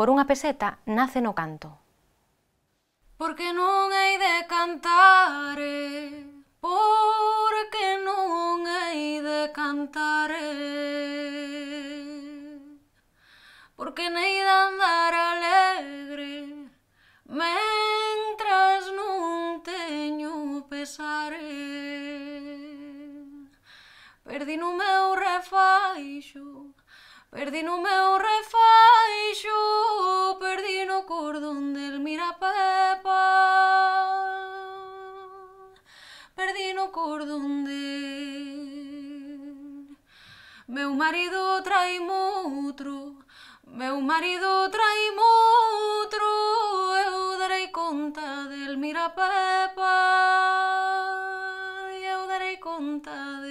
por unha peseta nace no canto. Porque non hai de cantar, eh. porque non hai de cantar, eh. porque nei de andar alegre, mentras non teño pesar. Eh. Perdi no meu refaixo, Perdí no meu refaixo, perdí no cordón del mirapepa. Perdí no cordón del... Meu marido trai outro, meu marido trai outro, eu darei conta del mirapepa. Eu darei conta del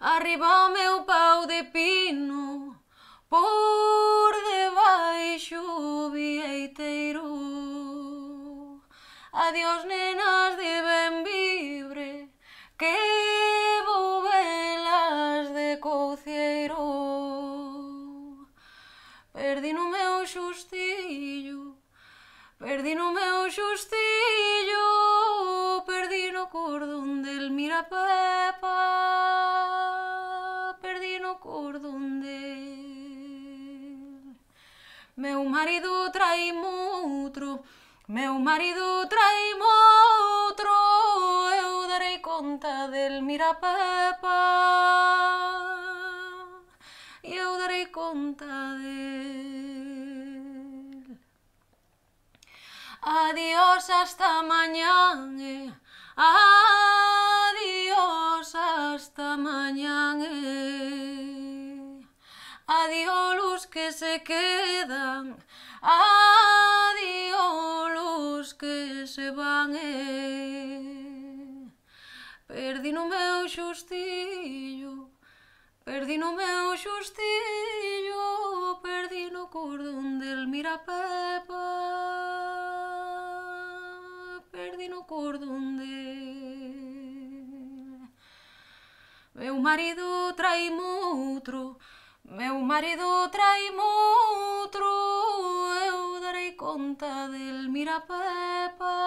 Arriba o meu pau de pino Por debaixo vieiteiro Adiós nenas de Benvibre Que bobelas de couceiro Perdi no meu xustillo Perdi no meu xustillo Perdi no cordón del mirapepa no de Meu marido trai outro, meu marido trai outro, eu darei conta del mira Pepa, eu darei conta del. Adiós hasta mañana, eh. Adiós los que se quedan, adiós los que se van e eh. Perdí no meu xustillo, perdí no meu xustillo, perdí no cordón del mirapepa, perdí no cordón de... Meu marido traimo outro, Meu marido trai outro, eu darei conta del mira pepa.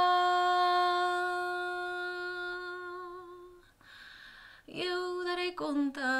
Eu darei conta